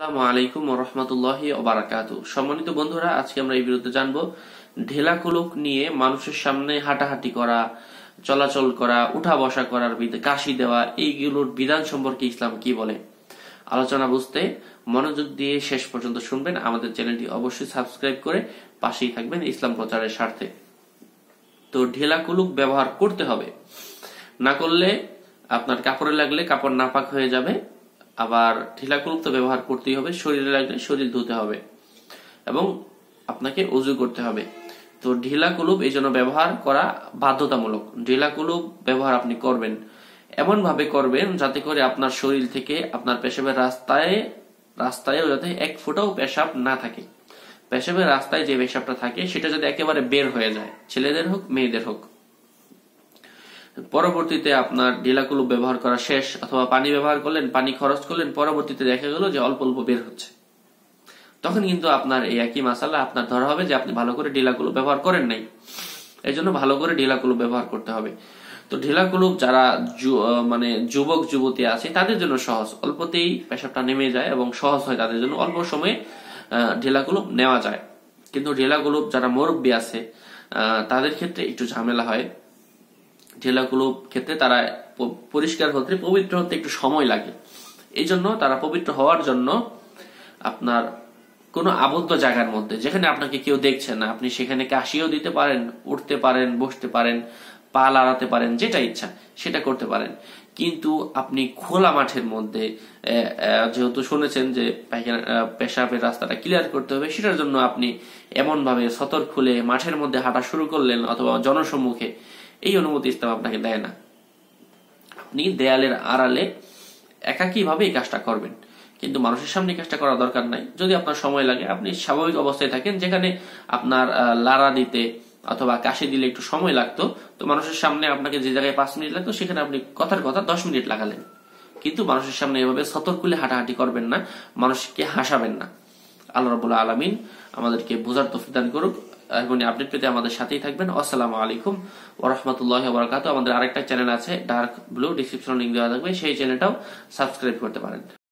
সম্মানিত বন্ধুরা আজকে আমরা এই বিরুদ্ধে জানব নিয়ে মানুষের সামনে হাঁটাহাঁটি করা চলাচল করা উঠা বসা করার কাশি দেওয়া এইগুলোর বিধান সম্পর্কে ইসলাম কি বলে আলোচনা বুঝতে মনোযোগ দিয়ে শেষ পর্যন্ত শুনবেন আমাদের চ্যানেলটি অবশ্যই সাবস্ক্রাইব করে পাশেই থাকবেন ইসলাম প্রচারের স্বার্থে তো ঢেলা কুলুক ব্যবহার করতে হবে না করলে আপনার কাপড়ে লাগলে কাপড় নাপাক হয়ে যাবে আবার ঠিলাকুলুপ তো ব্যবহার করতেই হবে শরীরে লাগলে শরীর ধুতে হবে এবং আপনাকে উজু করতে হবে তো ঢিলা কুলুপ এই জন্য ব্যবহার করা বাধ্যতামূলক ঢিলা কুলুপ ব্যবহার আপনি করবেন এমন ভাবে করবেন যাতে করে আপনার শরীর থেকে আপনার পেশাবের রাস্তায় রাস্তায় যাতে এক ফুটাও পেশাব না থাকে পেশাবের রাস্তায় যে পেশাবটা থাকে সেটা যাতে একেবারে বের হয়ে যায় ছেলেদের হোক মেয়েদের হোক পরবর্তীতে আপনার ডিলাকুলো ব্যবহার করা শেষ অথবা পানি ব্যবহার করলেন পানি খরচ করলেন পরবর্তীতে দেখা গেল যে অল্প অল্প বের হচ্ছে তখন কিন্তু আপনার এই একই মাসালা আপনার ধরা হবে যে আপনি ভালো করে ডিলাকুলো ব্যবহার করেন নাই এই জন্য ভালো করে ঢিলাকুলু ব্যবহার করতে হবে তো ঢিলা যারা মানে যুবক যুবতী আছে তাদের জন্য সহজ অল্পতেই পেশাবটা নেমে যায় এবং সহজ হয় তাদের জন্য অল্প সময়ে ঢিলা নেওয়া যায় কিন্তু ঢিলা যারা মুরব্বী আছে তাদের ক্ষেত্রে একটু ঝামেলা হয় জেলাগুলো ক্ষেত্রে তারা পরিষ্কার হতে পবিত্র হতে একটু সময় লাগে এই জন্য তারা পবিত্র হওয়ার জন্য আপনার কোন আবদ্ধ জায়গার মধ্যে যেখানে আপনাকে কেউ দেখছে না আপনি সেখানে কাশিও দিতে পারেন উঠতে পারেন বসতে পারেন পাল আড়াতে পারেন যেটা ইচ্ছা সেটা করতে পারেন কিন্তু আপনি খোলা মাঠের মধ্যে যেহেতু শুনেছেন যে পেশাবের রাস্তাটা ক্লিয়ার করতে হবে সেটার জন্য আপনি এমন ভাবে সতর্ক খুলে মাঠের মধ্যে হাঁটা শুরু করলেন অথবা জনসম্মুখে এই অনুমতি ইসলাম আপনাকে দেয় না আপনি দেয়ালের আড়ালে একাকি ভাবে এই কাজটা করবেন কিন্তু মানুষের সামনে কাজটা করা দরকার নাই যদি আপনার সময় লাগে আপনি স্বাভাবিক অবস্থায় থাকেন যেখানে আপনার লারা দিতে অথবা কাশি দিলে একটু সময় লাগতো তো মানুষের সামনে আপনাকে যে জায়গায় পাঁচ মিনিট লাগতো সেখানে আপনি কথার কথা দশ মিনিট লাগালেন কিন্তু মানুষের সামনে এভাবে সতর্কুলে হাঁটাহাঁটি করবেন না মানুষকে হাসাবেন না আল্লাহ রবুল্লা আলমিন আমাদেরকে বোঝার তফিদান করুক এখন আপডেট পেতে আমাদের সাথেই থাকবেন আসসালামু আলাইকুম ও রহমতুল্লাহ আমাদের আরেকটা চ্যানেল আছে ডার্ক ব্লু ডিসক্রিপশন লিঙ্ক দেওয়া থাকবে সেই চ্যানেলটাও সাবস্ক্রাইব করতে পারেন